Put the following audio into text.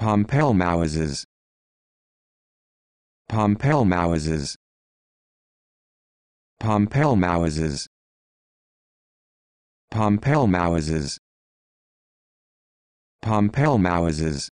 Pompelmauses Pompelmauses Pompelmauses Pompelmauses Pompelmauses